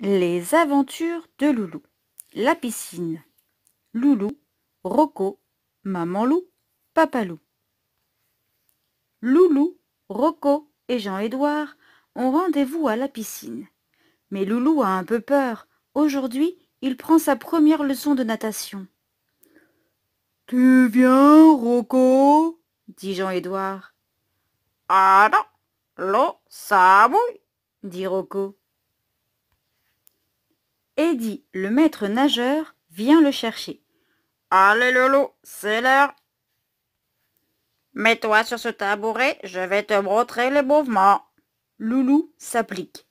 Les aventures de Loulou. La piscine. Loulou, Rocco, Maman Loup, Papa Loup. Loulou, Rocco et Jean-Édouard ont rendez-vous à la piscine. Mais Loulou a un peu peur. Aujourd'hui, il prend sa première leçon de natation. Tu viens, Rocco dit Jean-Édouard. Ah non, l'eau, ça mouille, dit Rocco. Eddie, le maître nageur, vient le chercher. Allez Loulou, c'est l'heure. Mets-toi sur ce tabouret, je vais te montrer les mouvements. Loulou s'applique.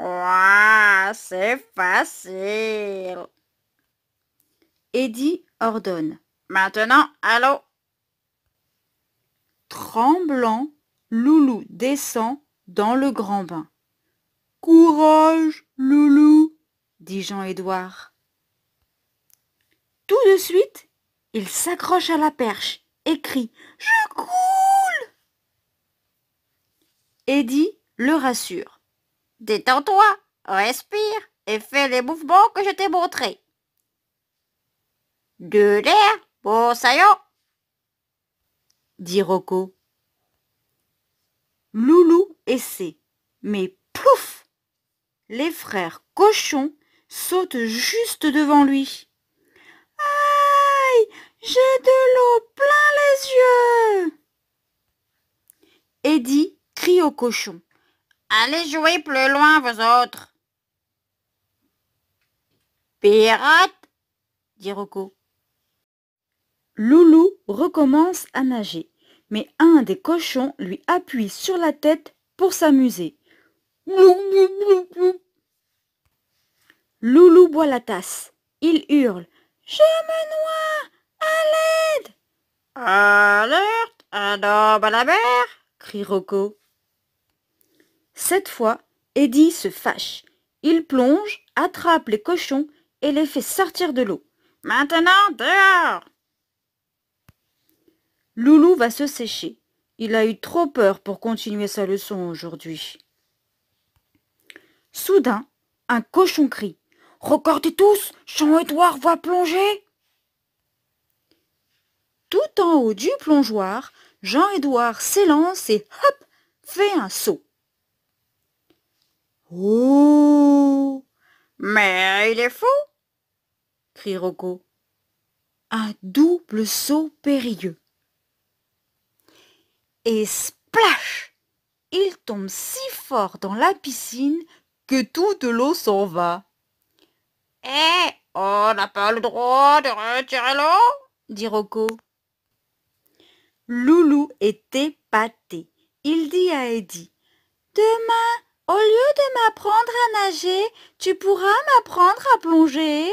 Ouah, c'est facile. Eddie ordonne. Maintenant, allô Tremblant, Loulou descend dans le grand bain. Courage, loulou, dit Jean-Édouard. Tout de suite, il s'accroche à la perche et crie Je coule Eddie le rassure. Détends-toi, respire et fais les mouvements que je t'ai montrés. De l'air, bon saillant dit Rocco. Loulou essaie, mais pouf les frères cochons sautent juste devant lui. Aïe J'ai de l'eau plein les yeux Eddie crie au cochon. Allez jouer plus loin, vous autres Pirate dit Rocco. Loulou recommence à nager, mais un des cochons lui appuie sur la tête pour s'amuser. Loulou boit la tasse. Il hurle. Je me noie À l'aide Alerte Un à la mer crie Rocco. Cette fois, Eddie se fâche. Il plonge, attrape les cochons et les fait sortir de l'eau. Maintenant, dehors Loulou va se sécher. Il a eu trop peur pour continuer sa leçon aujourd'hui. Soudain, un cochon crie. Recordez tous, Jean-Édouard va plonger. Tout en haut du plongeoir, Jean-Édouard s'élance et hop, fait un saut. Oh Mais il est fou crie Rocco. Un double saut périlleux. Et splash Il tombe si fort dans la piscine que toute l'eau s'en va. Eh, on n'a pas le droit de retirer l'eau, dit Rocco. Loulou était pâté. Il dit à Eddy, « Demain, au lieu de m'apprendre à nager, tu pourras m'apprendre à plonger.